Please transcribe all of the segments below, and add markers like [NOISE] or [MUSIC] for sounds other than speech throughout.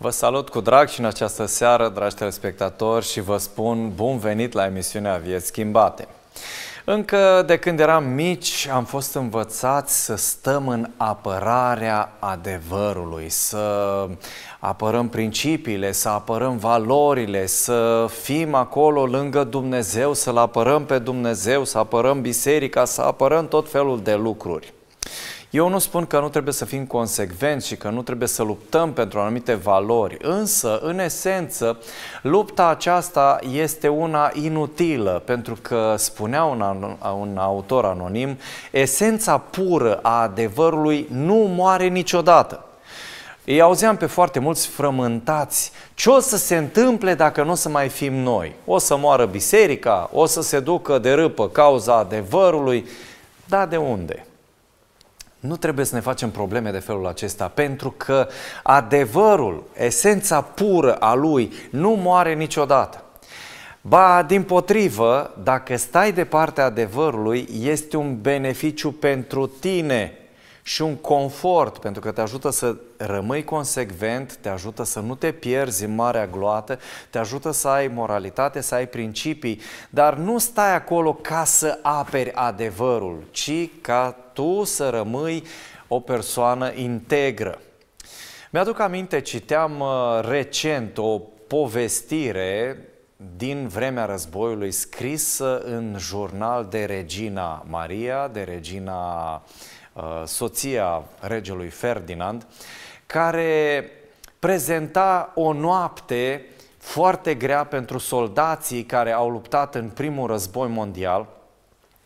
Vă salut cu drag și în această seară, dragi telespectatori, și vă spun bun venit la emisiunea Vieți Schimbate. Încă de când eram mici am fost învățați să stăm în apărarea adevărului, să apărăm principiile, să apărăm valorile, să fim acolo lângă Dumnezeu, să-L apărăm pe Dumnezeu, să apărăm biserica, să apărăm tot felul de lucruri. Eu nu spun că nu trebuie să fim consecvenți și că nu trebuie să luptăm pentru anumite valori, însă, în esență, lupta aceasta este una inutilă, pentru că, spunea un, un autor anonim, esența pură a adevărului nu moare niciodată. Îi auzeam pe foarte mulți frământați. Ce o să se întâmple dacă nu o să mai fim noi? O să moară biserica? O să se ducă de râpă cauza adevărului? Da, de unde? Nu trebuie să ne facem probleme de felul acesta, pentru că adevărul, esența pură a lui, nu moare niciodată. Ba, din potrivă, dacă stai de partea adevărului, este un beneficiu pentru tine și un confort, pentru că te ajută să rămâi consecvent, te ajută să nu te pierzi în marea gloată, te ajută să ai moralitate, să ai principii, dar nu stai acolo ca să aperi adevărul, ci ca tu să rămâi o persoană integră. Mi-aduc aminte, citeam uh, recent o povestire din vremea războiului scrisă uh, în jurnal de Regina Maria, de Regina uh, soția regelui Ferdinand, care prezenta o noapte foarte grea pentru soldații care au luptat în primul război mondial –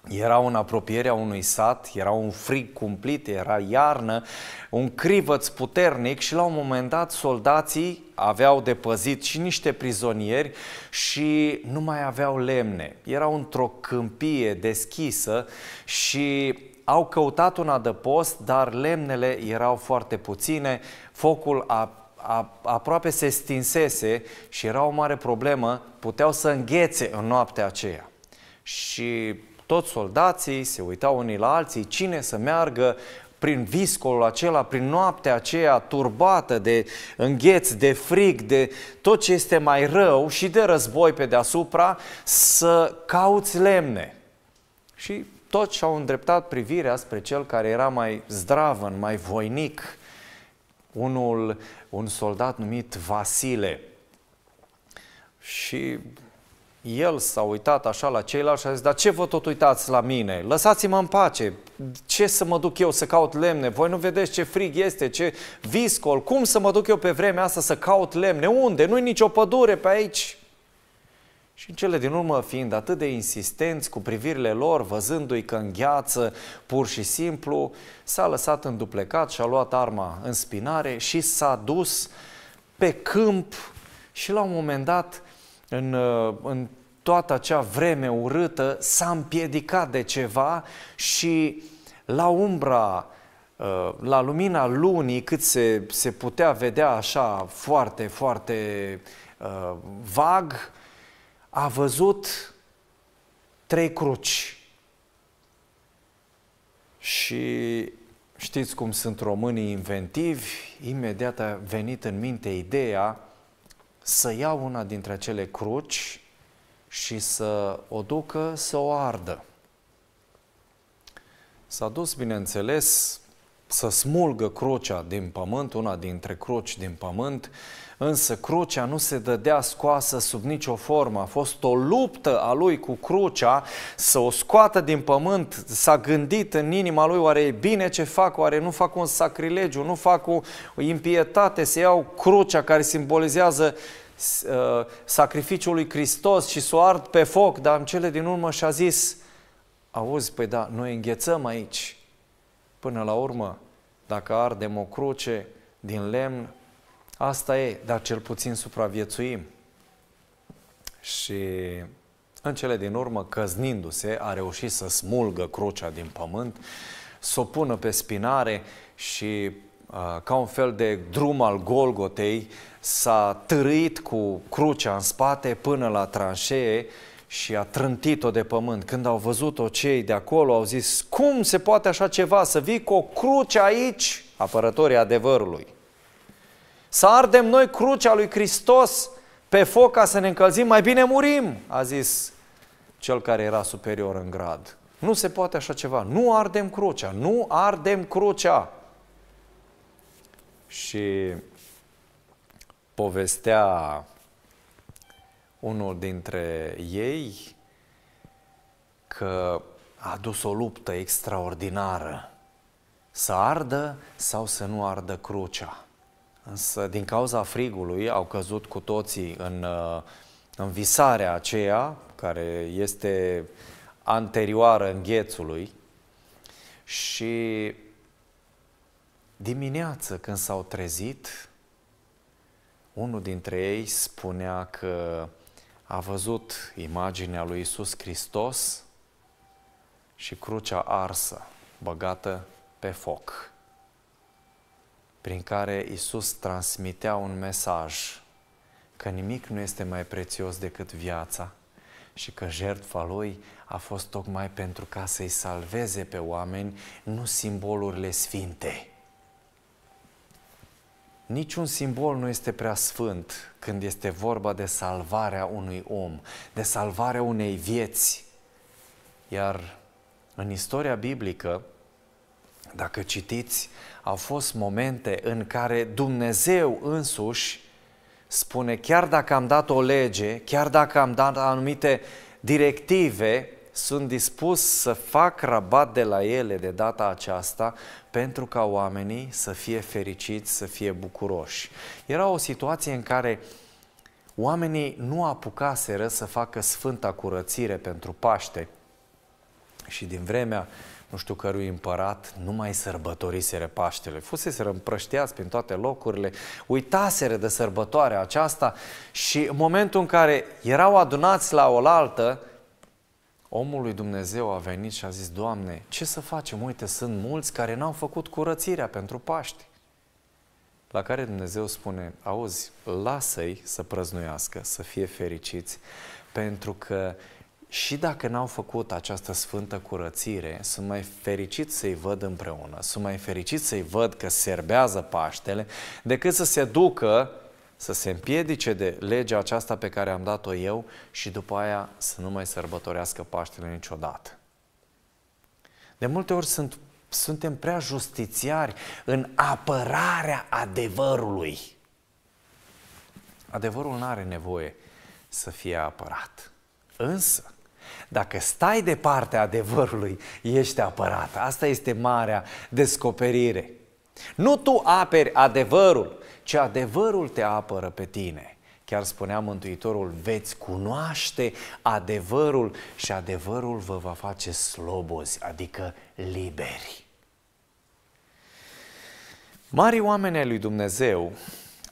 era în apropierea unui sat, era un frig cumplit, era iarnă, un crivăț puternic și la un moment dat soldații aveau de păzit și niște prizonieri și nu mai aveau lemne. Era într-o câmpie deschisă și au căutat un adăpost, dar lemnele erau foarte puține, focul a a, aproape se stinsese și era o mare problemă, puteau să înghețe în noaptea aceea. Și toți soldații se uitau unii la alții, cine să meargă prin viscolul acela, prin noaptea aceea turbată de îngheț, de frig, de tot ce este mai rău și de război pe deasupra, să cauți lemne. Și toți și-au îndreptat privirea spre cel care era mai zdravăn, mai voinic, unul, un soldat numit Vasile. Și el s-a uitat așa la ceilalți și a zis, dar ce vă tot uitați la mine? Lăsați-mă în pace, ce să mă duc eu să caut lemne? Voi nu vedeți ce frig este, ce viscol, cum să mă duc eu pe vremea asta să caut lemne? Unde? Nu-i nicio pădure pe aici. Și în cele din urmă, fiind atât de insistenți cu privirile lor, văzându-i că îngheață pur și simplu, s-a lăsat înduplecat și a luat arma în spinare și s-a dus pe câmp și la un moment dat, în, uh, în toată acea vreme urâtă s-a împiedicat de ceva și la umbra, uh, la lumina lunii, cât se, se putea vedea așa foarte, foarte uh, vag, a văzut trei cruci. Și știți cum sunt românii inventivi, imediat a venit în minte ideea să iau una dintre acele cruci și să o ducă să o ardă. S-a dus, bineînțeles, să smulgă crucea din pământ, una dintre cruci din pământ, însă crucea nu se dădea scoasă sub nicio formă. A fost o luptă a lui cu crucea să o scoată din pământ. S-a gândit în inima lui, oare e bine ce fac, oare nu fac un sacrilegiu, nu fac o impietate să iau crucea care simbolizează uh, Uh, sacrificiul lui Hristos și s-o ard pe foc, dar în cele din urmă și-a zis, auzi, păi da, noi înghețăm aici. Până la urmă, dacă ardem o cruce din lemn, asta e, dar cel puțin supraviețuim. Și în cele din urmă, căznindu-se, a reușit să smulgă crucea din pământ, să o pună pe spinare și Ah, ca un fel de drum al Golgotei, s-a târit cu crucea în spate până la tranșee și a trântit-o de pământ. Când au văzut-o cei de acolo, au zis, cum se poate așa ceva, să vii cu o cruce aici, apărătorii adevărului. Să ardem noi crucea lui Hristos pe foc ca să ne încălzim, mai bine murim, a zis cel care era superior în grad. Nu se poate așa ceva, nu ardem crucea, nu ardem crucea și povestea unul dintre ei că a dus o luptă extraordinară să ardă sau să nu ardă crucea. Însă, din cauza frigului, au căzut cu toții în, uh, în visarea aceea, care este anterioară înghețului, și Dimineață, când s-au trezit, unul dintre ei spunea că a văzut imaginea lui Isus Hristos și crucea arsă, băgată pe foc, prin care Isus transmitea un mesaj că nimic nu este mai prețios decât viața și că jertfa lui a fost tocmai pentru ca să-i salveze pe oameni, nu simbolurile sfinte Niciun simbol nu este prea sfânt când este vorba de salvarea unui om, de salvarea unei vieți. Iar în istoria biblică, dacă citiți, au fost momente în care Dumnezeu însuși spune, chiar dacă am dat o lege, chiar dacă am dat anumite directive, sunt dispus să fac rabat de la ele de data aceasta pentru ca oamenii să fie fericiți, să fie bucuroși. Era o situație în care oamenii nu apucaseră să facă sfânta curățire pentru Paște și din vremea nu știu cărui împărat, nu mai sărbătoriseră Paștele. Fuseseră împrășteați prin toate locurile, uitaseră de sărbătoarea aceasta și în momentul în care erau adunați la oaltă, Omul lui Dumnezeu a venit și a zis, Doamne, ce să facem? Uite, sunt mulți care n-au făcut curățirea pentru Paști. La care Dumnezeu spune, auzi, lasă-i să prăznuiască, să fie fericiți, pentru că și dacă n-au făcut această sfântă curățire, sunt mai fericit să-i văd împreună, sunt mai fericit să-i văd că serbează Paștele, decât să se ducă să se împiedice de legea aceasta pe care am dat-o eu și după aia să nu mai sărbătorească Paștele niciodată. De multe ori sunt, suntem prea justițiari în apărarea adevărului. Adevărul nu are nevoie să fie apărat. Însă, dacă stai de partea adevărului, ești apărat. Asta este marea descoperire. Nu tu aperi adevărul, ci adevărul te apără pe tine. Chiar spunea Mântuitorul, veți cunoaște adevărul și adevărul vă va face slobozi, adică liberi. Marii oameni lui Dumnezeu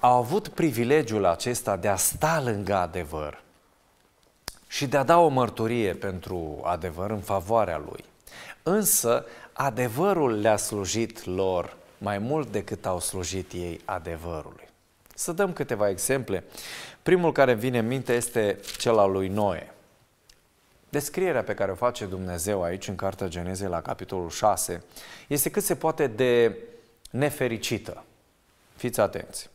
au avut privilegiul acesta de a sta lângă adevăr și de a da o mărturie pentru adevăr în favoarea lui. Însă, adevărul le-a slujit lor mai mult decât au slujit ei adevărului. Să dăm câteva exemple. Primul care vine în minte este cel al lui Noe. Descrierea pe care o face Dumnezeu aici în Cartea Genezei la capitolul 6 este cât se poate de nefericită. Fiți atenți!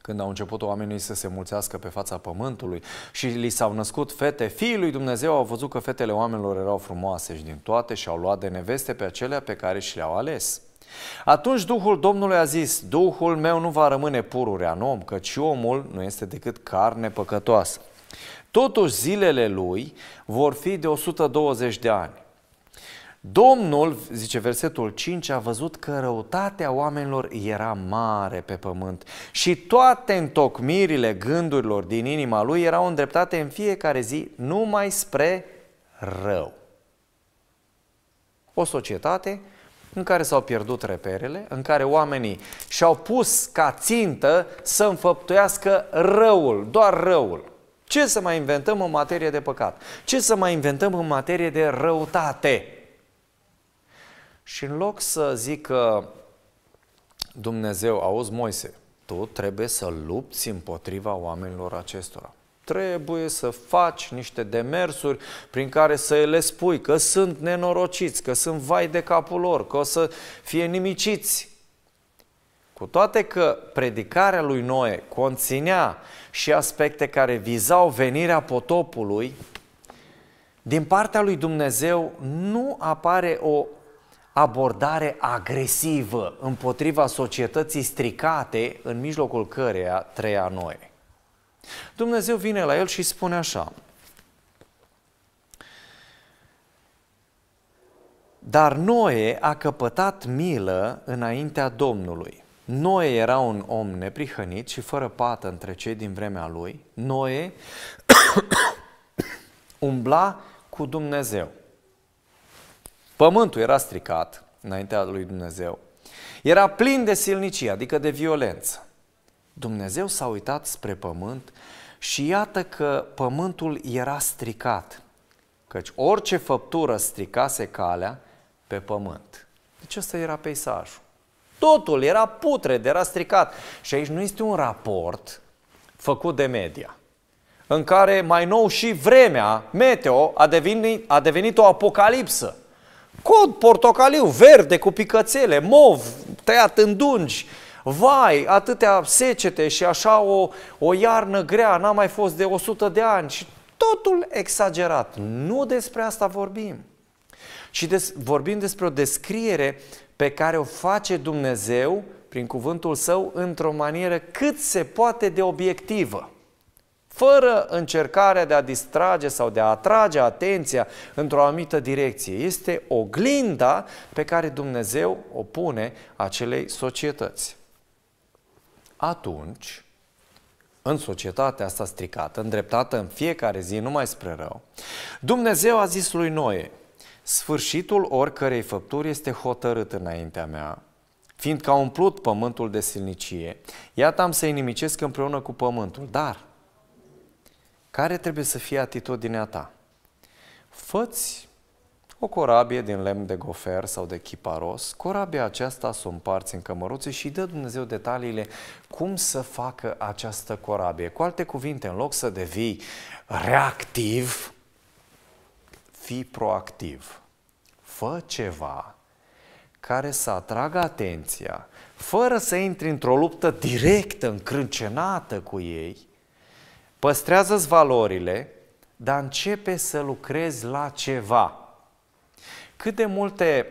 Când au început oamenii să se mulțească pe fața pământului și li s-au născut fete, fiii lui Dumnezeu au văzut că fetele oamenilor erau frumoase și din toate și au luat de neveste pe acelea pe care și le-au ales. Atunci Duhul Domnului a zis, Duhul meu nu va rămâne pururea în om, căci omul nu este decât carne păcătoasă. Totuși zilele lui vor fi de 120 de ani. Domnul, zice versetul 5, a văzut că răutatea oamenilor era mare pe pământ și toate întocmirile gândurilor din inima lui erau îndreptate în fiecare zi numai spre rău. O societate în care s-au pierdut reperele, în care oamenii și-au pus ca țintă să înfăptuiască răul, doar răul. Ce să mai inventăm în materie de păcat? Ce să mai inventăm în materie de răutate? Și în loc să zică Dumnezeu, auzi Moise, tu trebuie să lupți împotriva oamenilor acestora trebuie să faci niște demersuri prin care să le spui că sunt nenorociți, că sunt vai de capul lor, că o să fie nimiciți. Cu toate că predicarea lui Noe conținea și aspecte care vizau venirea potopului, din partea lui Dumnezeu nu apare o abordare agresivă împotriva societății stricate în mijlocul căreia trăia Noe. Dumnezeu vine la el și spune așa. Dar Noe a căpătat milă înaintea Domnului. Noe era un om neprihănit și fără pată între cei din vremea lui. Noe [COUGHS] umbla cu Dumnezeu. Pământul era stricat înaintea lui Dumnezeu. Era plin de silnicie, adică de violență. Dumnezeu s-a uitat spre pământ și iată că pământul era stricat, căci orice făptură stricase calea pe pământ. Deci ăsta era peisajul. Totul era putred, era stricat. Și aici nu este un raport făcut de media, în care mai nou și vremea meteo a devenit, a devenit o apocalipsă. Cod portocaliu, verde, cu picățele, mov, tăiat în dungi, Vai, atâtea secete și așa o, o iarnă grea, n-a mai fost de 100 de ani și totul exagerat. Nu despre asta vorbim. Și des, vorbim despre o descriere pe care o face Dumnezeu prin cuvântul său într-o manieră cât se poate de obiectivă fără încercarea de a distrage sau de a atrage atenția într-o anumită direcție. Este oglinda pe care Dumnezeu o pune acelei societăți atunci, în societatea asta stricată, îndreptată în fiecare zi numai spre rău, Dumnezeu a zis lui Noe, sfârșitul oricărei făpturi este hotărât înaintea mea, fiindcă a umplut pământul de silnicie, iată am să inimicesc împreună cu pământul, dar care trebuie să fie atitudinea ta? Făți o corabie din lemn de gofer sau de chiparos. Corabia aceasta sunt împarți în cămăruțe și dă Dumnezeu detaliile cum să facă această corabie. Cu alte cuvinte, în loc să devii reactiv, fii proactiv. Fă ceva care să atragă atenția, fără să intri într-o luptă directă, încrâncenată cu ei, păstrează-ți valorile, dar începe să lucrezi la ceva. Cât de multe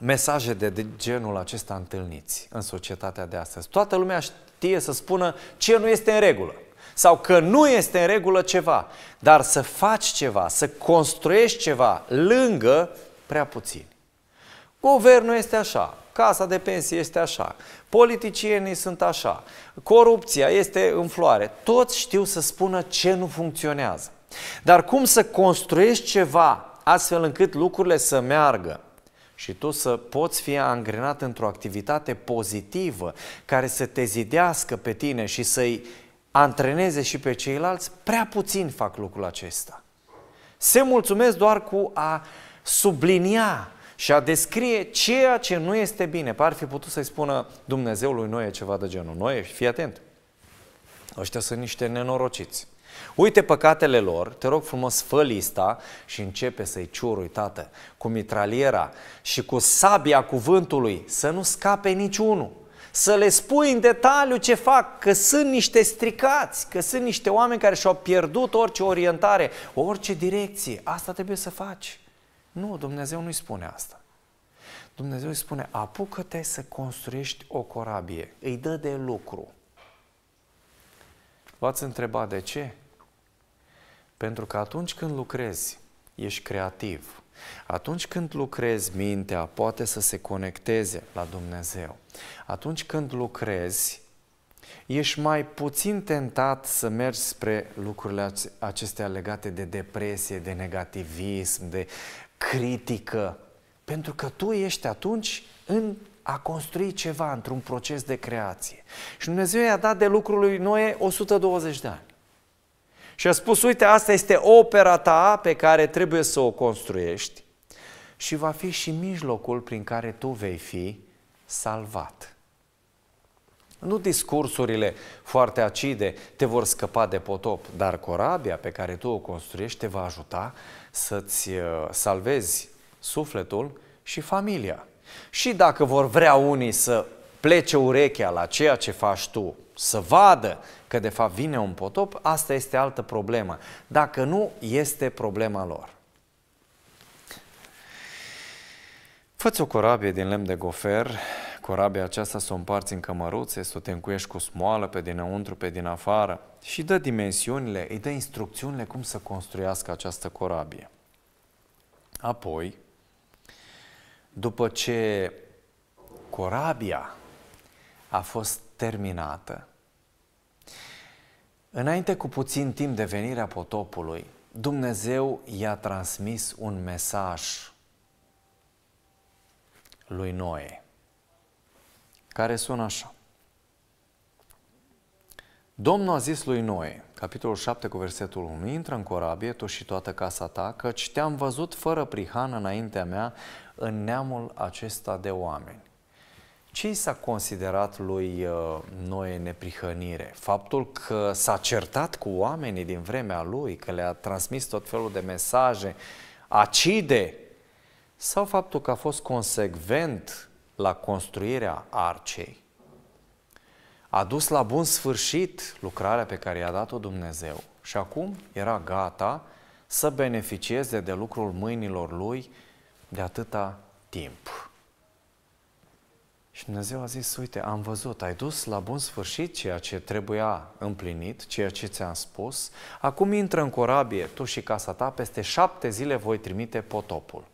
mesaje de, genul acesta întâlniți în societatea de astăzi? Toată lumea știe să spună ce nu este în regulă sau că nu este în regulă ceva, dar să faci ceva, să construiești ceva lângă prea puțin. Guvernul este așa, casa de pensie este așa, politicienii sunt așa, corupția este în floare. Toți știu să spună ce nu funcționează. Dar cum să construiești ceva astfel încât lucrurile să meargă și tu să poți fi angrenat într-o activitate pozitivă care să te zidească pe tine și să-i antreneze și pe ceilalți, prea puțin fac lucrul acesta. Se mulțumesc doar cu a sublinia și a descrie ceea ce nu este bine. Par fi putut să-i spună Dumnezeului Noe ceva de genul. Noe, fii atent, ăștia sunt niște nenorociți. Uite păcatele lor, te rog frumos, fă lista și începe să-i ciurui, tată, cu mitraliera și cu sabia cuvântului, să nu scape niciunul. Să le spui în detaliu ce fac, că sunt niște stricați, că sunt niște oameni care și-au pierdut orice orientare, orice direcție. Asta trebuie să faci. Nu, Dumnezeu nu-i spune asta. Dumnezeu îi spune, apucă-te să construiești o corabie. Îi dă de lucru. V-ați întrebat de ce? Pentru că atunci când lucrezi, ești creativ. Atunci când lucrezi, mintea poate să se conecteze la Dumnezeu. Atunci când lucrezi, ești mai puțin tentat să mergi spre lucrurile acestea legate de depresie, de negativism, de critică, pentru că tu ești atunci în a construi ceva într-un proces de creație. Și Dumnezeu i-a dat de lucrul lui Noe 120 de ani. Și a spus, uite, asta este opera ta pe care trebuie să o construiești și va fi și mijlocul prin care tu vei fi salvat. Nu discursurile foarte acide te vor scăpa de potop, dar corabia pe care tu o construiești te va ajuta să-ți uh, salvezi sufletul și familia. Și dacă vor vrea unii să plece urechea la ceea ce faci tu, să vadă că de fapt vine un potop, asta este altă problemă. Dacă nu, este problema lor. Făți o corabie din lemn de gofer, corabia aceasta să o împarți în cămăruțe, să o tencuiești cu smoală pe dinăuntru, pe din afară și dă dimensiunile, îi dă instrucțiunile cum să construiască această corabie. Apoi, după ce corabia a fost terminată. Înainte cu puțin timp de venirea potopului, Dumnezeu i-a transmis un mesaj lui Noe, care sună așa. Domnul a zis lui Noe, capitolul 7 cu versetul 1, intră în corabie tu și toată casa ta, căci te-am văzut fără prihană înaintea mea în neamul acesta de oameni. Ce i s-a considerat lui uh, Noe neprihănire? Faptul că s-a certat cu oamenii din vremea lui, că le-a transmis tot felul de mesaje acide, sau faptul că a fost consecvent la construirea arcei? A dus la bun sfârșit lucrarea pe care i-a dat-o Dumnezeu și acum era gata să beneficieze de lucrul mâinilor lui de atâta timp. Și Dumnezeu a zis, uite, am văzut, ai dus la bun sfârșit ceea ce trebuia împlinit, ceea ce ți-am spus. Acum intră în corabie tu și casa ta, peste șapte zile voi trimite potopul.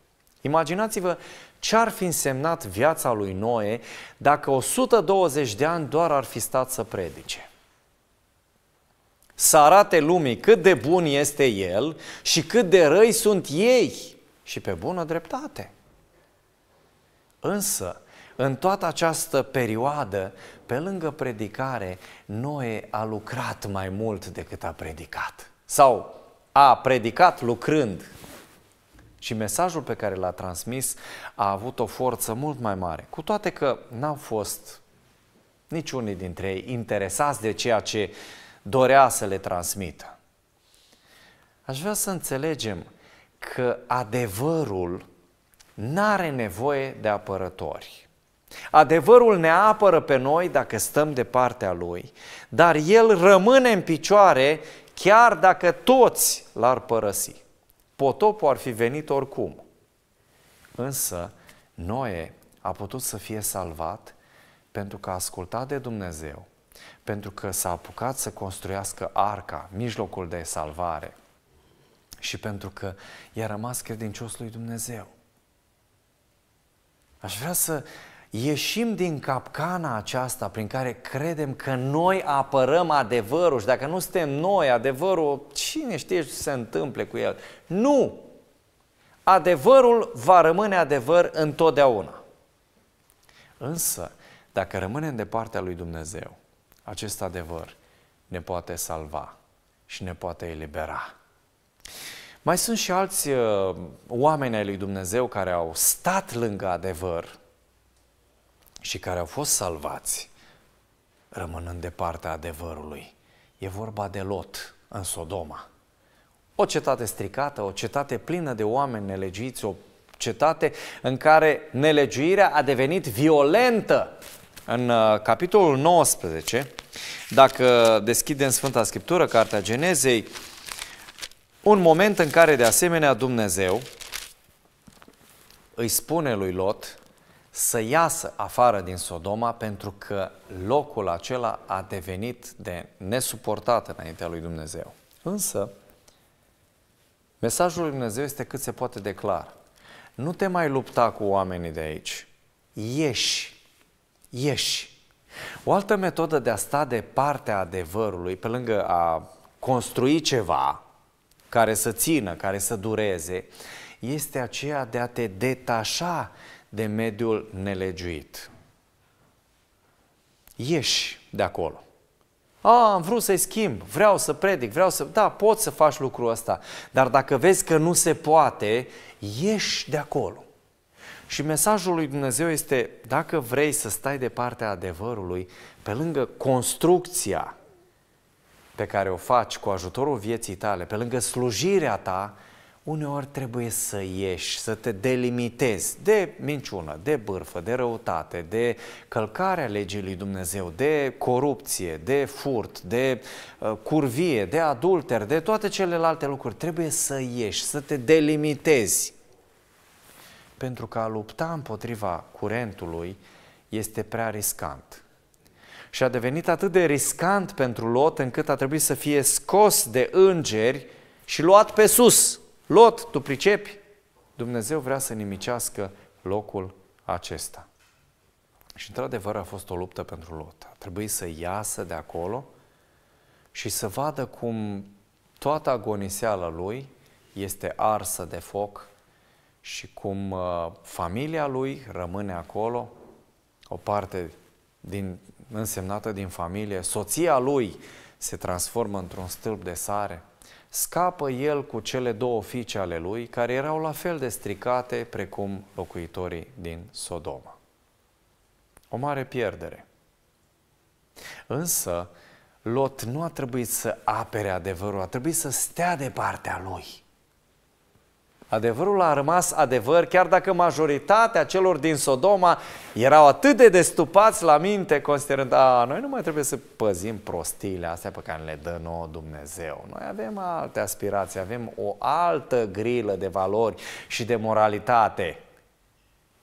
Imaginați-vă ce ar fi însemnat viața lui Noe dacă 120 de ani doar ar fi stat să predice. Să arate lumii cât de bun este el și cât de răi sunt ei și pe bună dreptate. Însă, în toată această perioadă, pe lângă predicare, Noe a lucrat mai mult decât a predicat. Sau a predicat lucrând. Și mesajul pe care l-a transmis a avut o forță mult mai mare. Cu toate că n-au fost niciunii dintre ei interesați de ceea ce dorea să le transmită. Aș vrea să înțelegem că adevărul n-are nevoie de apărători. Adevărul ne apără pe noi dacă stăm de partea lui, dar el rămâne în picioare chiar dacă toți l-ar părăsi. Potopul ar fi venit oricum. Însă Noe a putut să fie salvat pentru că a ascultat de Dumnezeu, pentru că s-a apucat să construiască arca, mijlocul de salvare și pentru că i-a rămas credincios lui Dumnezeu. Aș vrea să ieșim din capcana aceasta prin care credem că noi apărăm adevărul și dacă nu suntem noi adevărul, cine știe ce se întâmple cu el? Nu! Adevărul va rămâne adevăr întotdeauna. Însă, dacă rămânem de partea lui Dumnezeu, acest adevăr ne poate salva și ne poate elibera. Mai sunt și alți uh, oameni ai lui Dumnezeu care au stat lângă adevăr și care au fost salvați, rămânând de partea adevărului. E vorba de Lot în Sodoma. O cetate stricată, o cetate plină de oameni nelegiți, o cetate în care nelegiuirea a devenit violentă. În uh, capitolul 19, dacă deschidem Sfânta Scriptură, Cartea Genezei, un moment în care de asemenea Dumnezeu îi spune lui Lot să iasă afară din Sodoma pentru că locul acela a devenit de nesuportat înaintea lui Dumnezeu. Însă, mesajul lui Dumnezeu este cât se poate de clar. Nu te mai lupta cu oamenii de aici. Ieși. Ieși. O altă metodă de a sta de partea adevărului, pe lângă a construi ceva care să țină, care să dureze, este aceea de a te detașa de mediul nelegiuit. Ieși de acolo. A, am vrut să-i schimb, vreau să predic, vreau să... Da, poți să faci lucrul ăsta, dar dacă vezi că nu se poate, ieși de acolo. Și mesajul lui Dumnezeu este, dacă vrei să stai de partea adevărului, pe lângă construcția pe care o faci cu ajutorul vieții tale, pe lângă slujirea ta, uneori trebuie să ieși, să te delimitezi de minciună, de bârfă, de răutate, de călcarea legii lui Dumnezeu, de corupție, de furt, de uh, curvie, de adulter, de toate celelalte lucruri. Trebuie să ieși, să te delimitezi. Pentru că a lupta împotriva curentului este prea riscant. Și a devenit atât de riscant pentru Lot încât a trebuit să fie scos de îngeri și luat pe sus Lot, tu pricepi? Dumnezeu vrea să nimicească locul acesta. Și într-adevăr a fost o luptă pentru Lot. A trebuit să iasă de acolo și să vadă cum toată agoniseala lui este arsă de foc și cum uh, familia lui rămâne acolo, o parte din, însemnată din familie, soția lui se transformă într-un stâlp de sare – scapă el cu cele două fiice ale lui, care erau la fel de stricate precum locuitorii din Sodoma. O mare pierdere. Însă, Lot nu a trebuit să apere adevărul, a trebuit să stea de partea lui. Adevărul a rămas adevăr, chiar dacă majoritatea celor din Sodoma erau atât de destupați la minte, considerând, a, noi nu mai trebuie să păzim prostiile astea pe care le dă nouă Dumnezeu. Noi avem alte aspirații, avem o altă grilă de valori și de moralitate.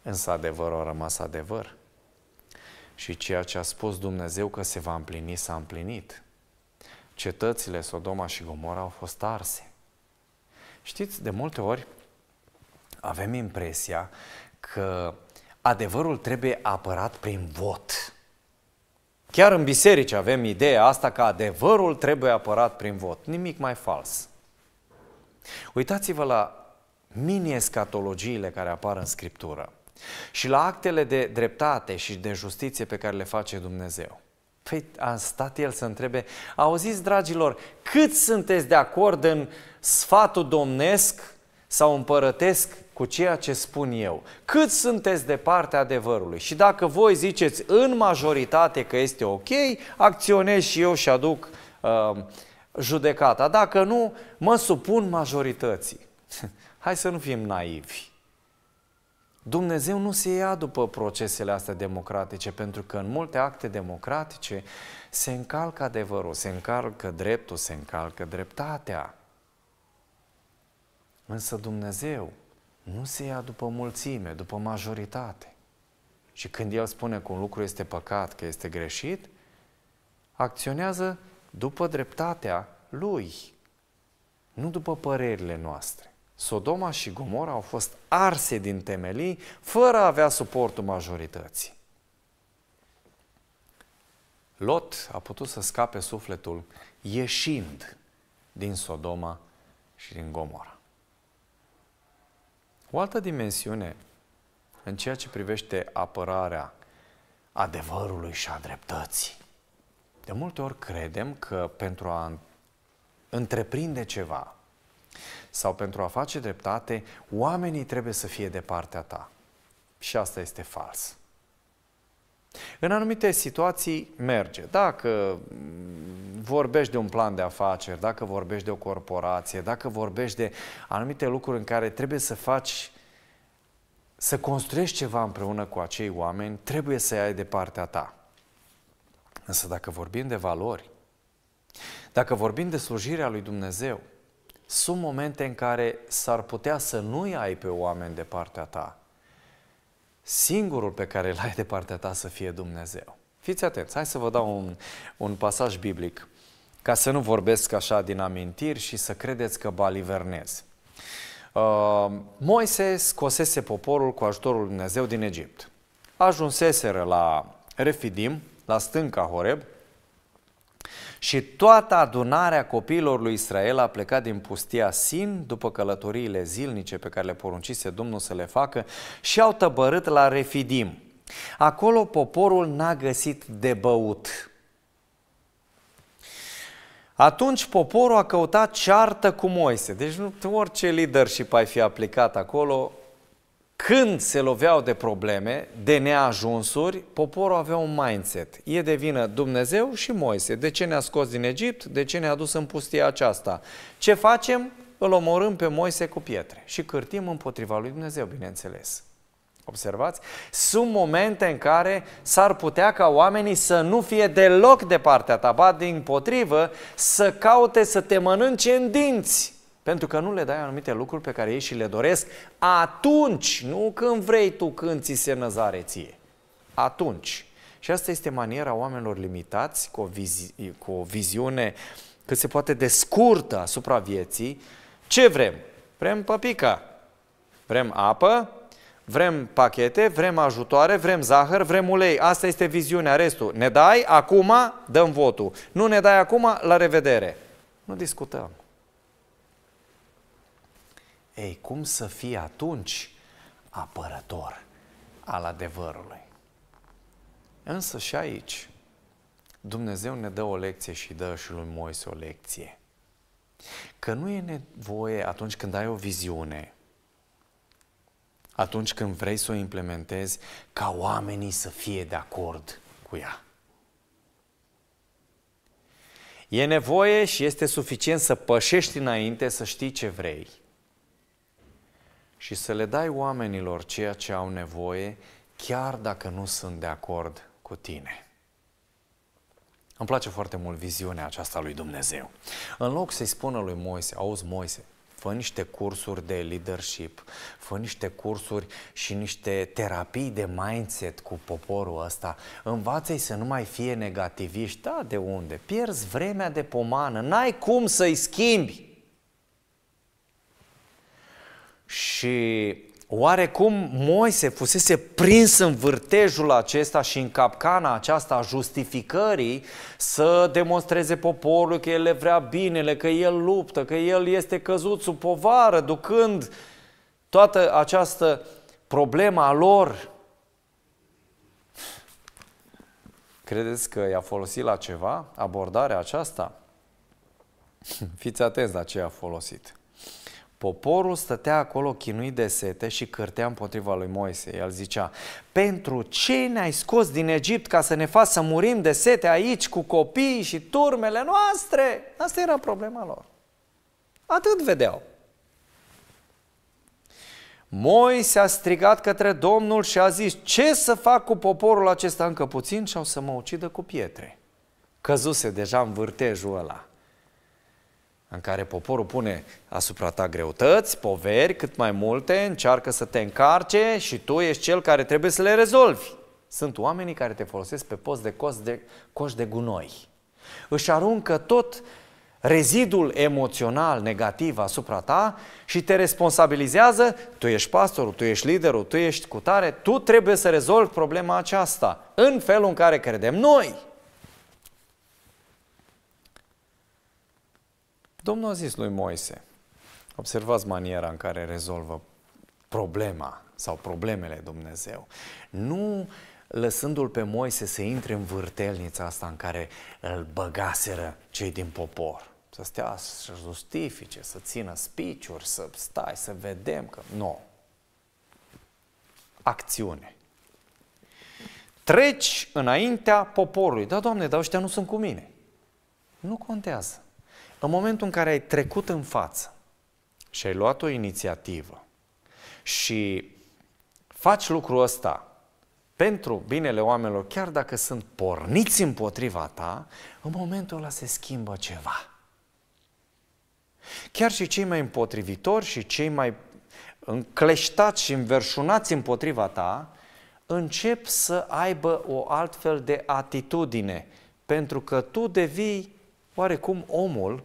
Însă adevărul a rămas adevăr. Și ceea ce a spus Dumnezeu că se va împlini, s-a împlinit. Cetățile Sodoma și Gomora au fost arse. Știți, de multe ori avem impresia că adevărul trebuie apărat prin vot. Chiar în biserici avem ideea asta că adevărul trebuie apărat prin vot. Nimic mai fals. Uitați-vă la mini-escatologiile care apar în Scriptură și la actele de dreptate și de justiție pe care le face Dumnezeu. Păi a stat el să întrebe, auziți dragilor, cât sunteți de acord în sfatul domnesc sau împărătesc cu ceea ce spun eu. Cât sunteți de partea adevărului? Și dacă voi ziceți în majoritate că este ok, acționez și eu și aduc uh, judecata. Dacă nu, mă supun majorității. [LAUGHS] Hai să nu fim naivi. Dumnezeu nu se ia după procesele astea democratice, pentru că în multe acte democratice se încalcă adevărul, se încalcă dreptul, se încalcă dreptatea. Însă Dumnezeu nu se ia după mulțime, după majoritate. Și când El spune că un lucru este păcat, că este greșit, acționează după dreptatea Lui, nu după părerile noastre. Sodoma și Gomora au fost arse din temelii fără a avea suportul majorității. Lot a putut să scape sufletul ieșind din Sodoma și din Gomora. O altă dimensiune în ceea ce privește apărarea adevărului și a dreptății. De multe ori credem că pentru a întreprinde ceva sau pentru a face dreptate, oamenii trebuie să fie de partea ta. Și asta este fals. În anumite situații merge. Dacă mm, vorbești de un plan de afaceri, dacă vorbești de o corporație, dacă vorbești de anumite lucruri în care trebuie să faci să construiești ceva împreună cu acei oameni, trebuie să ai de partea ta. Însă dacă vorbim de valori, dacă vorbim de slujirea lui Dumnezeu, sunt momente în care s-ar putea să nu-i ai pe oameni de partea ta, singurul pe care îl ai de partea ta să fie Dumnezeu. Fiți atenți, hai să vă dau un, un pasaj biblic ca să nu vorbesc așa din amintiri și să credeți că balivernez. Uh, Moise scosese poporul cu ajutorul Dumnezeu din Egipt. Ajunseseră la Refidim, la stânca Horeb, și toată adunarea copiilor lui Israel a plecat din pustia Sin după călătoriile zilnice pe care le poruncise Domnul să le facă și au tăbărât la Refidim. Acolo poporul n-a găsit de băut. Atunci poporul a căutat ceartă cu Moise. Deci nu orice leadership ai fi aplicat acolo, când se loveau de probleme, de neajunsuri, poporul avea un mindset. E de vină Dumnezeu și Moise. De ce ne-a scos din Egipt? De ce ne-a dus în pustia aceasta? Ce facem? Îl omorâm pe Moise cu pietre și cârtim împotriva lui Dumnezeu, bineînțeles. Observați? Sunt momente în care s-ar putea ca oamenii să nu fie deloc de partea ta, ba din potrivă să caute să te mănânce în dinți pentru că nu le dai anumite lucruri pe care ei și le doresc atunci, nu când vrei tu, când ți se năzare ție. Atunci. Și asta este maniera oamenilor limitați, cu o, vizi- cu o viziune cât se poate de scurtă asupra vieții. Ce vrem? Vrem păpica, vrem apă, vrem pachete, vrem ajutoare, vrem zahăr, vrem ulei. Asta este viziunea, restul. Ne dai, acum dăm votul. Nu ne dai acum, la revedere. Nu discutăm. Ei, cum să fii atunci apărător al adevărului? Însă și aici, Dumnezeu ne dă o lecție și dă și lui Moise o lecție. Că nu e nevoie atunci când ai o viziune, atunci când vrei să o implementezi, ca oamenii să fie de acord cu ea. E nevoie și este suficient să pășești înainte, să știi ce vrei – și să le dai oamenilor ceea ce au nevoie, chiar dacă nu sunt de acord cu tine. Îmi place foarte mult viziunea aceasta lui Dumnezeu. În loc să-i spună lui Moise, auzi Moise, fă niște cursuri de leadership, fă niște cursuri și niște terapii de mindset cu poporul ăsta, învață-i să nu mai fie negativiști. Da, de unde? Pierzi vremea de pomană, n-ai cum să-i schimbi. Și oarecum Moise fusese prins în vârtejul acesta și în capcana aceasta a justificării să demonstreze poporului că el le vrea binele, că el luptă, că el este căzut sub povară, ducând toată această problema lor. Credeți că i-a folosit la ceva abordarea aceasta? [LAUGHS] Fiți atenți la ce a folosit. Poporul stătea acolo chinuit de sete și cârtea împotriva lui Moise. El zicea, pentru ce ne-ai scos din Egipt ca să ne faci să murim de sete aici cu copiii și turmele noastre? Asta era problema lor. Atât vedeau. Moise a strigat către Domnul și a zis, ce să fac cu poporul acesta încă puțin și au să mă ucidă cu pietre. Căzuse deja în vârtejul ăla în care poporul pune asupra ta greutăți, poveri cât mai multe, încearcă să te încarce și tu ești cel care trebuie să le rezolvi. Sunt oamenii care te folosesc pe post de coș de, coș de gunoi. Își aruncă tot rezidul emoțional negativ asupra ta și te responsabilizează, tu ești pastorul, tu ești liderul, tu ești cutare, tu trebuie să rezolvi problema aceasta în felul în care credem noi. Domnul a zis lui Moise, observați maniera în care rezolvă problema sau problemele Dumnezeu. Nu lăsându-l pe Moise să intre în vârtelnița asta în care îl băgaseră cei din popor. Să stea să justifice, să țină spiciuri, să stai, să vedem că... Nu. Acțiune. Treci înaintea poporului. Da, Doamne, dar ăștia nu sunt cu mine. Nu contează. În momentul în care ai trecut în față și ai luat o inițiativă și faci lucrul ăsta pentru binele oamenilor, chiar dacă sunt porniți împotriva ta, în momentul ăla se schimbă ceva. Chiar și cei mai împotrivitori și cei mai încleștați și înverșunați împotriva ta, încep să aibă o altfel de atitudine, pentru că tu devii oarecum omul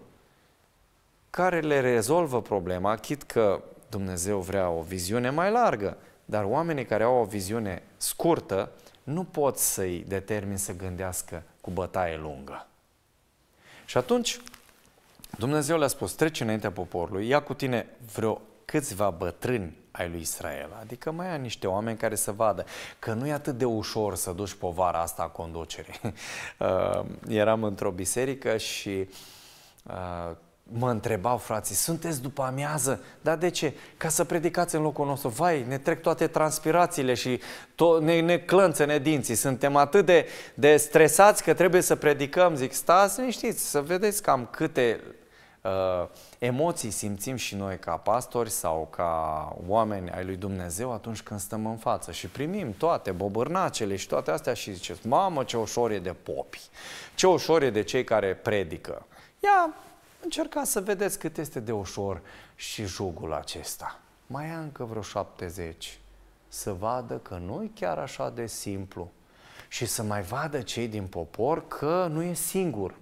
care le rezolvă problema, chit că Dumnezeu vrea o viziune mai largă, dar oamenii care au o viziune scurtă nu pot să-i determin să gândească cu bătaie lungă. Și atunci Dumnezeu le-a spus, treci înaintea poporului, ia cu tine vreo câțiva bătrâni ai lui Israel. Adică mai ai niște oameni care să vadă că nu e atât de ușor să duci povara asta a conducerii. [LAUGHS] Uh, eram într-o biserică și uh, mă întrebau frații, sunteți după amiază? Dar de ce? Ca să predicați în locul nostru. Vai, ne trec toate transpirațiile și to- ne, ne ne dinții. Suntem atât de, de stresați că trebuie să predicăm. Zic, stați știți, să vedeți cam câte Uh, emoții simțim și noi ca pastori sau ca oameni ai lui Dumnezeu atunci când stăm în față și primim toate bobârnacele și toate astea și ziceți, mamă ce ușor e de popi, ce ușor e de cei care predică. Ia, încercați să vedeți cât este de ușor și jugul acesta. Mai e încă vreo 70 să vadă că nu e chiar așa de simplu și să mai vadă cei din popor că nu e singur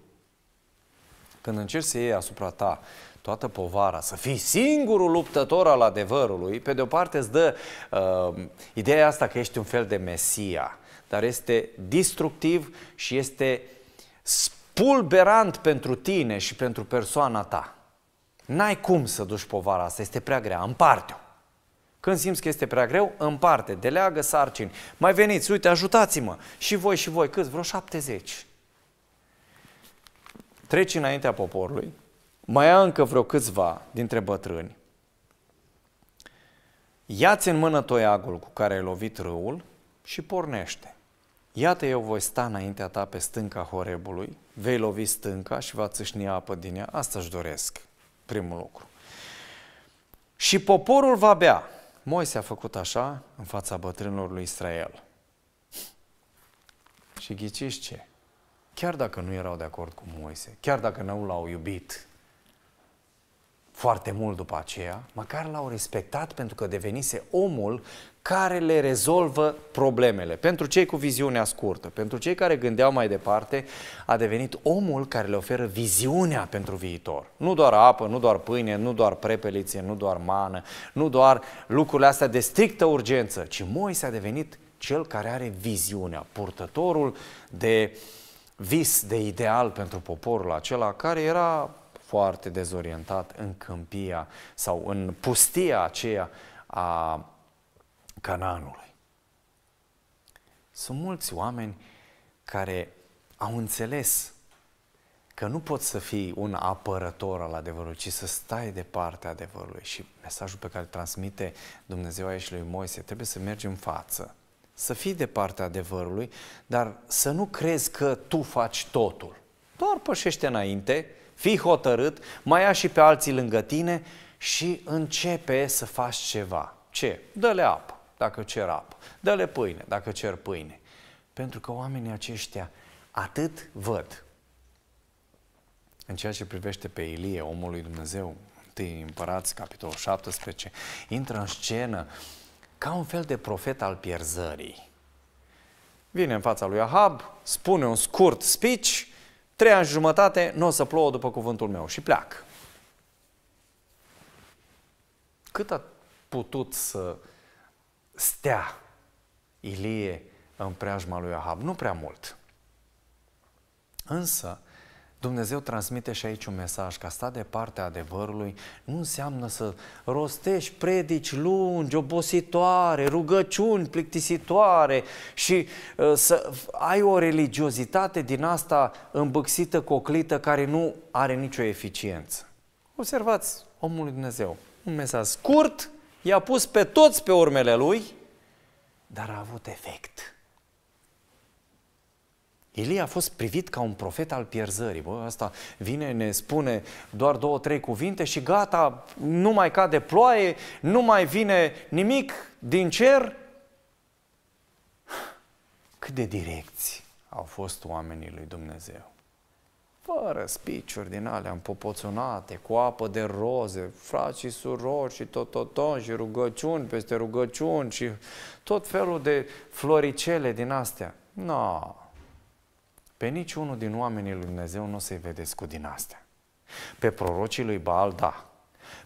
când încerci să iei asupra ta toată povara, să fii singurul luptător al adevărului, pe de o parte îți dă uh, ideea asta că ești un fel de mesia, dar este destructiv și este spulberant pentru tine și pentru persoana ta. N-ai cum să duci povara asta, este prea grea, împarte-o. Când simți că este prea greu, împarte, deleagă sarcini. Mai veniți, uite, ajutați-mă. Și voi, și voi, câți? Vreo 70 treci înaintea poporului, mai ia încă vreo câțiva dintre bătrâni, ia-ți în mână toiagul cu care ai lovit râul și pornește. Iată eu voi sta înaintea ta pe stânca Horebului, vei lovi stânca și va țâșni apă din ea, asta își doresc, primul lucru. Și poporul va bea. Moise a făcut așa în fața bătrânilor lui Israel. Și ghiciți ce? chiar dacă nu erau de acord cu Moise, chiar dacă nu l-au iubit foarte mult după aceea, măcar l-au respectat pentru că devenise omul care le rezolvă problemele. Pentru cei cu viziunea scurtă, pentru cei care gândeau mai departe, a devenit omul care le oferă viziunea pentru viitor. Nu doar apă, nu doar pâine, nu doar prepeliție, nu doar mană, nu doar lucrurile astea de strictă urgență, ci Moise a devenit cel care are viziunea, purtătorul de uh, vis de ideal pentru poporul acela care era foarte dezorientat în câmpia sau în pustia aceea a Canaanului. Sunt mulți oameni care au înțeles că nu poți să fii un apărător al adevărului, ci să stai de partea adevărului. Și mesajul pe care îl transmite Dumnezeu aici lui Moise, trebuie să mergi în față să fii de partea adevărului, dar să nu crezi că tu faci totul. Doar pășește înainte, fii hotărât, mai ia și pe alții lângă tine și începe să faci ceva. Ce? Dă-le apă, dacă cer apă. Dă-le pâine, dacă cer pâine. Pentru că oamenii aceștia atât văd. În ceea ce privește pe Ilie, omul lui Dumnezeu, întâi împărați, capitolul 17, intră în scenă uh, ca un fel de profet al pierzării. Vine în fața lui Ahab, spune un scurt speech, trei ani jumătate, nu o să plouă după cuvântul meu și pleacă. Cât a putut să stea Ilie în preajma lui Ahab? Nu prea mult. Însă, Dumnezeu transmite și aici un mesaj că a sta de partea adevărului nu înseamnă să rostești predici lungi, obositoare, rugăciuni plictisitoare și uh, să ai o religiozitate din asta îmbâxită, coclită, care nu are nicio eficiență. Observați omul lui Dumnezeu, un mesaj scurt, i-a pus pe toți pe urmele lui, dar a avut efect. Ilie a fost privit ca un profet al pierzării. Bă, asta vine, ne spune doar două, trei cuvinte și gata, nu mai cade ploaie, nu mai vine nimic din cer. Cât de direcți au fost oamenii lui Dumnezeu. Fără spiciuri din alea împopoțonate, cu apă de roze, frați și surori și tot, tot, tot și rugăciuni peste rugăciuni și tot felul de floricele din astea. Nu, no pe niciunul din oamenii lui Dumnezeu nu o să-i vedeți cu din astea. Pe prorocii lui Baal, da.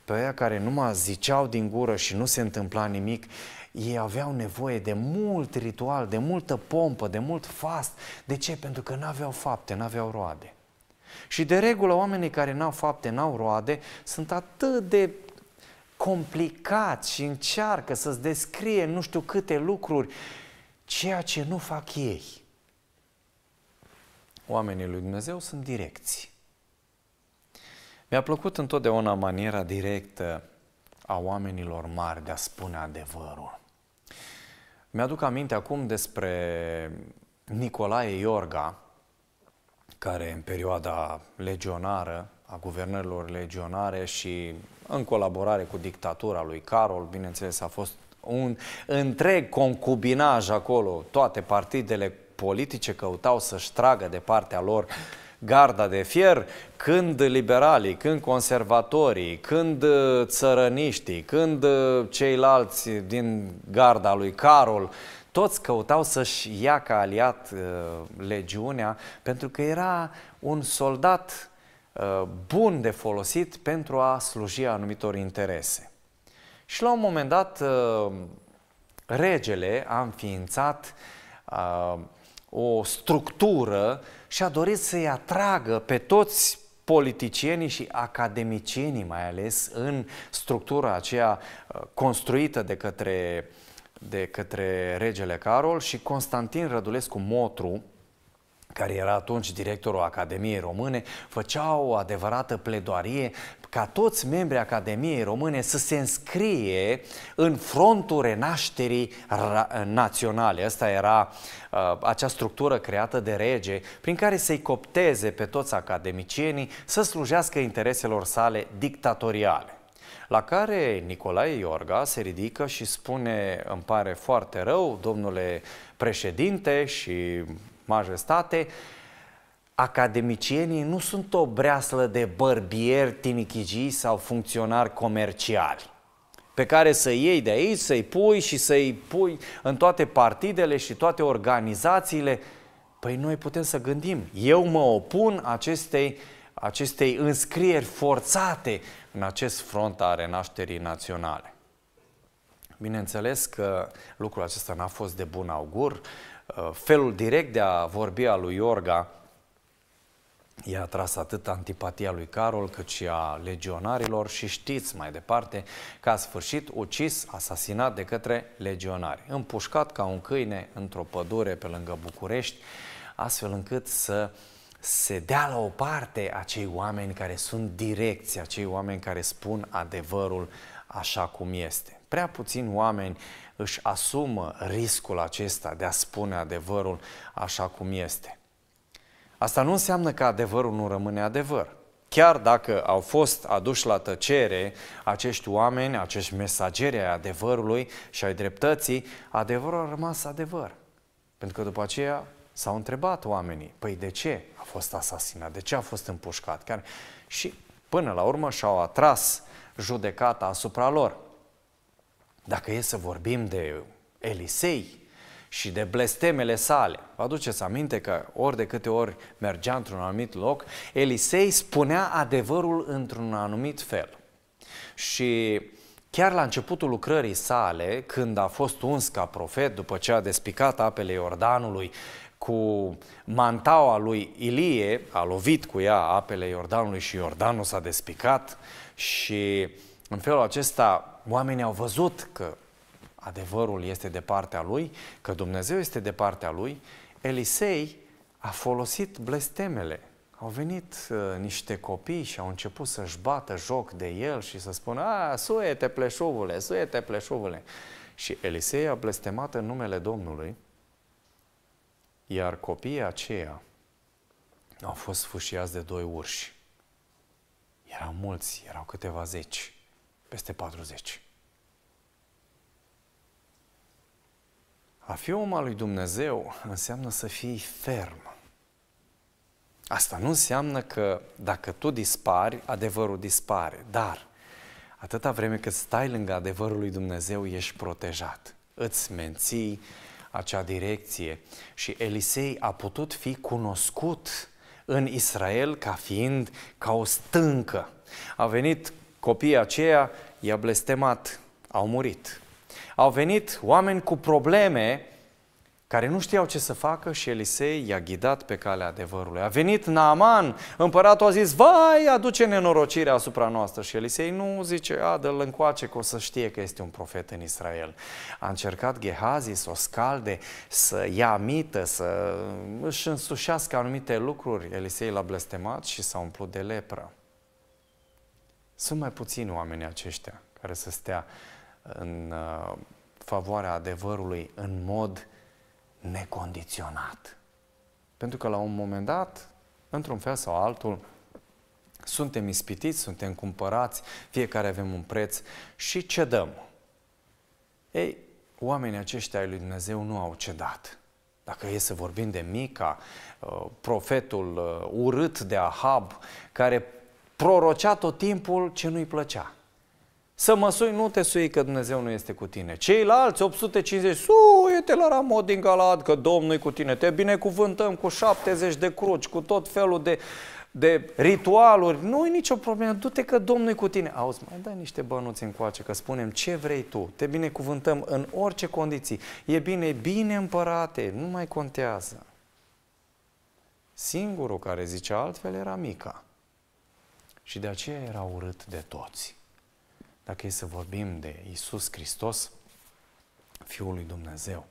Pe aia care numai ziceau din gură și nu se întâmpla nimic, ei aveau nevoie de mult ritual, de multă pompă, de mult fast. De ce? Pentru că nu aveau fapte, nu aveau roade. Și de regulă oamenii care n-au fapte, n-au roade, sunt atât de complicați, și încearcă să-ți descrie nu știu câte lucruri, ceea ce nu fac ei oamenii lui Dumnezeu sunt direcți. Mi-a plăcut întotdeauna maniera directă a oamenilor mari de a spune adevărul. Mi-aduc aminte acum despre Nicolae Iorga, care în perioada legionară, a guvernărilor legionare și în colaborare cu dictatura lui Carol, bineînțeles, a fost un întreg concubinaj acolo, toate partidele politice căutau să-și tragă de partea lor garda de fier, când liberalii, când conservatorii, când uh, țărăniștii, când uh, ceilalți din garda lui Carol, toți căutau să-și ia ca aliat uh, legiunea, pentru că era un soldat uh, bun de folosit pentru a sluji anumitor interese. Și la un moment dat, uh, regele a înființat uh, o structură și a dorit să-i atragă pe toți politicienii și academicienii mai ales în structura aceea uh, construită de către, de către regele Carol și Constantin Rădulescu Motru, care era atunci directorul Academiei Române, făcea o adevărată pledoarie ca toți membrii Academiei Române să se înscrie în frontul renașterii naționale. Asta era uh, acea structură creată de rege prin care să-i copteze pe toți academicienii să slujească intereselor sale dictatoriale. La care Nicolae Iorga se ridică și spune, îmi pare foarte rău, domnule președinte și majestate, academicienii nu sunt o breaslă de bărbieri, tinichigii sau funcționari comerciali pe care să iei de aici, să-i pui și să-i pui în toate partidele și toate organizațiile. Păi noi putem să gândim. Eu mă opun acestei, acestei înscrieri forțate în acest front a renașterii naționale. Bineînțeles că lucrul acesta n-a fost de bun augur. Uh, felul direct de a vorbi a lui Iorga i-a tras atât antipatia lui Carol cât și a legionarilor și știți mai departe că a sfârșit ucis, asasinat de către legionari, împușcat ca un câine într-o pădure pe lângă București, astfel încât să se dea la o parte acei oameni care sunt direcți, acei oameni care spun adevărul așa cum este. Prea puțini oameni își asumă riscul acesta de a spune adevărul așa cum este. Asta nu înseamnă că adevărul nu rămâne adevăr. Chiar dacă au fost aduși la tăcere acești oameni, acești mesageri ai adevărului și ai dreptății, adevărul a rămas adevăr. Pentru că după aceea s-au întrebat oamenii, păi de ce a fost asasinat, de ce a fost împușcat? Chiar... Și până la urmă și-au atras judecata asupra lor. Dacă e să vorbim de Elisei și de blestemele sale, vă aduceți aminte că ori de câte ori mergea într-un anumit loc, Elisei spunea adevărul într-un anumit fel. Și Chiar la începutul lucrării sale, când a fost uns ca profet, după ce a despicat apele Iordanului cu mantaua lui Ilie, a lovit cu ea apele Iordanului și Iordanul s-a despicat și în felul acesta oamenii au văzut că adevărul este de partea lui, că Dumnezeu este de partea lui, Elisei a folosit blestemele. Au venit uh, niște copii și au început să-și bată joc de el și să spună A, suete pleșuvule, suete pleșuvule. Și Elisei a blestemat în numele Domnului, iar copiii aceia au fost fâșiați de doi urși. Erau mulți, erau câteva zeci peste 40. A fi om al lui Dumnezeu înseamnă să fii ferm. Asta nu înseamnă că dacă tu dispari, adevărul dispare. Dar atâta vreme cât stai lângă adevărul lui Dumnezeu, ești protejat. Îți menții acea direcție. Și Elisei a putut fi cunoscut în Israel ca fiind ca o stâncă. A venit Copiii aceia i-a blestemat, au murit. Au venit oameni cu probleme care nu știau ce să facă și Elisei i-a ghidat pe calea adevărului. A venit Naaman, împăratul a zis, vai, aduce nenorocirea asupra noastră. Și Elisei nu zice, a, dă-l încoace că o să știe că este un profet în Israel. A încercat Gehazi să o scalde, să ia mită, să își însușească anumite lucruri. Elisei l-a blestemat și s-a umplut de lepră. Sunt mai puțini oamenii aceștia care să stea în uh, favoarea adevărului în mod necondiționat. Pentru că la un moment dat, într-un fel sau altul, suntem ispitiți, suntem cumpărați, fiecare avem un preț și cedăm. Ei, oamenii aceștia ai lui Dumnezeu nu au cedat. Dacă e să vorbim de Mica, uh, profetul uh, urât de Ahab, care prorocea tot timpul ce nu-i plăcea. Să măsui, nu te sui că Dumnezeu nu este cu tine. Ceilalți, 850, suie-te la Ramot din Galad, că Domnul e cu tine. Te binecuvântăm cu 70 de cruci, cu tot felul de, de ritualuri. Nu e nicio problemă, du-te că Domnul e cu tine. Auzi, mai dai niște bănuți încoace, că spunem ce vrei tu. Te binecuvântăm în orice condiții. E bine, e bine împărate, nu mai contează. Singurul care zice altfel era mica. Și de aceea era urât de toți. Dacă e să vorbim de Isus Hristos, Fiul lui Dumnezeu,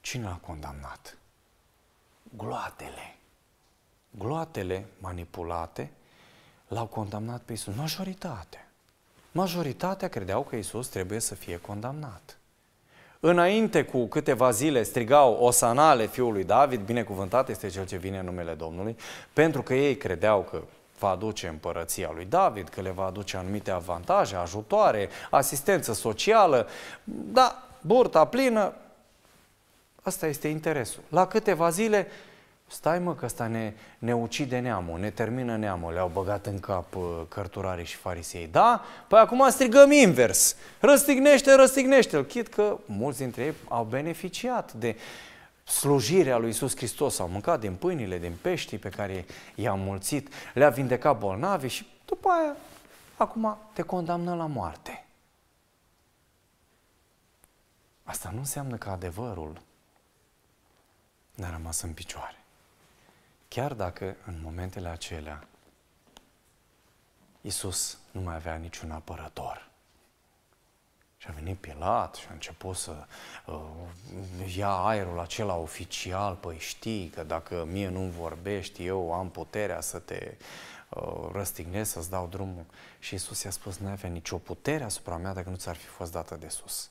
cine l-a condamnat? Gloatele. Gloatele manipulate l-au condamnat pe Isus. Majoritatea. Majoritatea credeau că Isus trebuie să fie condamnat. Înainte cu câteva zile strigau Osanale fiului David, binecuvântat este cel ce vine în numele Domnului, pentru că ei credeau că va aduce împărăția lui David, că le va aduce anumite avantaje, ajutoare, asistență socială. Da, burta plină, asta este interesul. La câteva zile, stai mă că ăsta ne, ne ucide neamul, ne termină neamul, le-au băgat în cap uh, cărturarii și farisei. Da? Păi acum strigăm invers. Răstignește, răstignește-l. Chit că mulți dintre ei au beneficiat de slujirea lui Isus Hristos. Au mâncat din pâinile, din peștii pe care i-a mulțit, le-a vindecat bolnavi și după aia, acum te condamnă la moarte. Asta nu înseamnă că adevărul n-a rămas în picioare. Chiar dacă în momentele acelea Isus nu mai avea niciun apărător. Și a venit Pilat și a început să uh, ia aerul acela oficial, păi știi că dacă mie nu vorbești, eu am puterea să te uh, răstignesc, să-ți dau drumul. Și Isus i-a spus, nu avea nicio putere asupra mea dacă nu ți-ar fi fost dată de sus.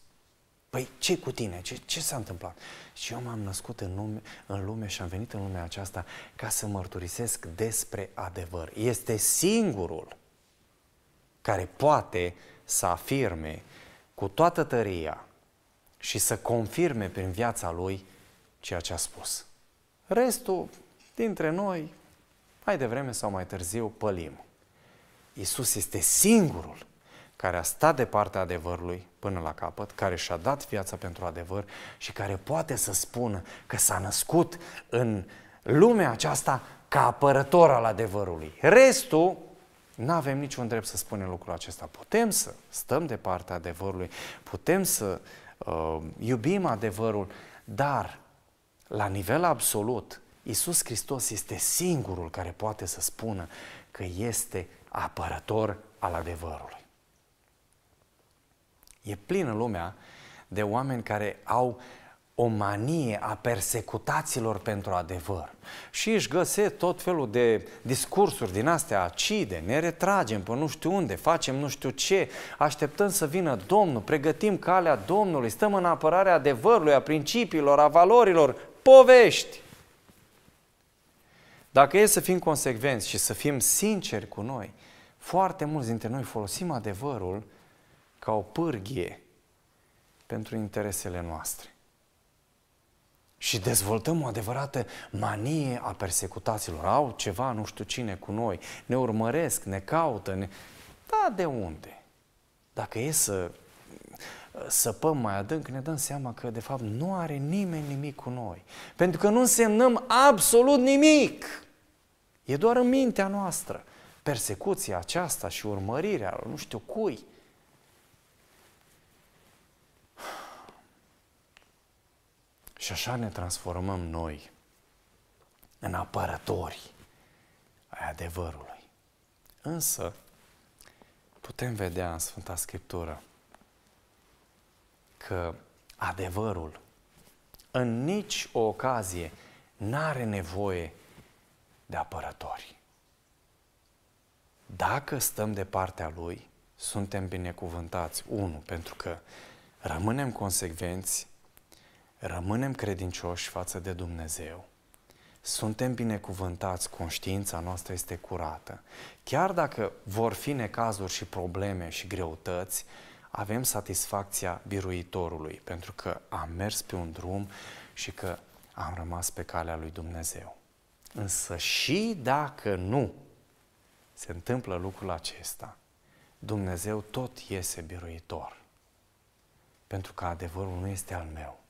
Păi ce cu tine? Ce, ce s-a întâmplat? Și eu m-am născut în lume, în lume și am venit în lumea aceasta ca să mărturisesc despre adevăr. Este singurul care poate să afirme cu toată tăria și să confirme prin viața lui ceea ce a spus. Restul dintre noi, mai devreme sau mai târziu, pălim. Isus este singurul care a stat de partea adevărului până la capăt, care și-a dat viața pentru adevăr și care poate să spună că s-a născut în lumea aceasta ca apărător al adevărului. Restul nu avem niciun drept să spunem lucrul acesta. Putem să stăm de partea adevărului, putem să uh, iubim adevărul, dar la nivel absolut, Isus Hristos este singurul care poate să spună că este apărător al adevărului. E plină lumea de oameni care au o manie a persecutaților pentru adevăr. Și își găse tot felul de discursuri din astea acide, ne retragem pe nu știu unde, facem nu știu ce, așteptăm să vină Domnul, pregătim calea Domnului, stăm în apărarea adevărului, a principiilor, a valorilor, povești. Dacă e să fim consecvenți și să fim sinceri cu noi, foarte mulți dintre noi folosim adevărul ca o pârghie pentru interesele noastre și dezvoltăm o adevărată manie a persecutaților. Au ceva, nu știu cine, cu noi, ne urmăresc, ne caută, ne... Da, de unde? Dacă e să săpăm mai adânc, ne dăm seama că, de fapt, nu are nimeni nimic cu noi. Pentru că nu însemnăm absolut nimic. E doar în mintea noastră. Persecuția aceasta și urmărirea, nu știu cui, Și așa ne transformăm noi în apărători ai adevărului. Însă, putem vedea în Sfânta Scriptură că adevărul în nici o ocazie n-are nevoie de apărători. Dacă stăm de partea lui, suntem binecuvântați. Unu, pentru că rămânem consecvenți rămânem credincioși față de Dumnezeu, suntem binecuvântați, conștiința noastră este curată. Chiar dacă vor fi necazuri și probleme și greutăți, avem satisfacția biruitorului, pentru că am mers pe un drum și că am rămas pe calea lui Dumnezeu. Însă și dacă nu se întâmplă lucrul acesta, Dumnezeu tot iese biruitor. Pentru că adevărul nu este al meu,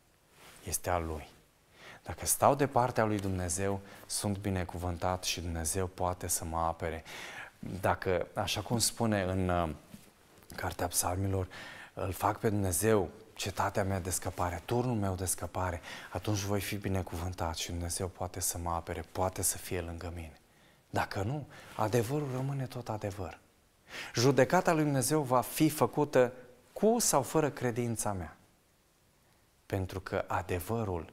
este a Lui. Dacă stau de partea lui Dumnezeu, sunt binecuvântat și Dumnezeu poate să mă apere. Dacă, așa cum spune în uh, Cartea Psalmilor, îl fac pe Dumnezeu cetatea mea de scăpare, turnul meu de scăpare, atunci voi fi binecuvântat și Dumnezeu poate să mă apere, poate să fie lângă mine. Dacă nu, adevărul rămâne tot adevăr. Judecata lui Dumnezeu va fi făcută cu sau fără credința mea. Pentru că adevărul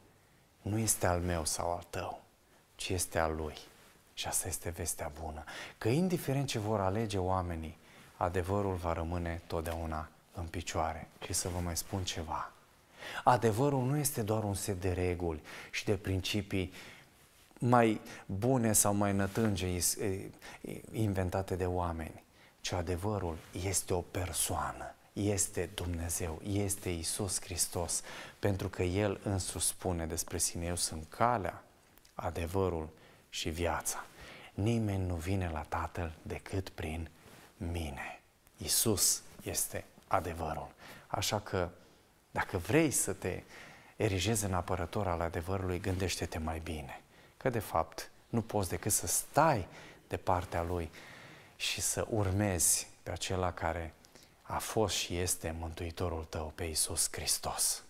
nu este al meu sau al tău, ci este al lui. Și asta este vestea bună. Că indiferent ce vor alege oamenii, adevărul va rămâne totdeauna în picioare. Și să vă mai spun ceva. Adevărul nu este doar un set de reguli și de principii mai bune sau mai nătânge inventate de oameni, ci adevărul este o persoană este Dumnezeu, este Isus Hristos, pentru că El însuși spune despre sine, eu sunt calea, adevărul și viața. Nimeni nu vine la Tatăl decât prin mine. Isus este adevărul. Așa că dacă vrei să te erigezi în apărător al adevărului, gândește-te mai bine. Că de fapt nu poți decât să stai de partea lui și să urmezi pe acela care a fost și este Mântuitorul tău pe Iisus Hristos.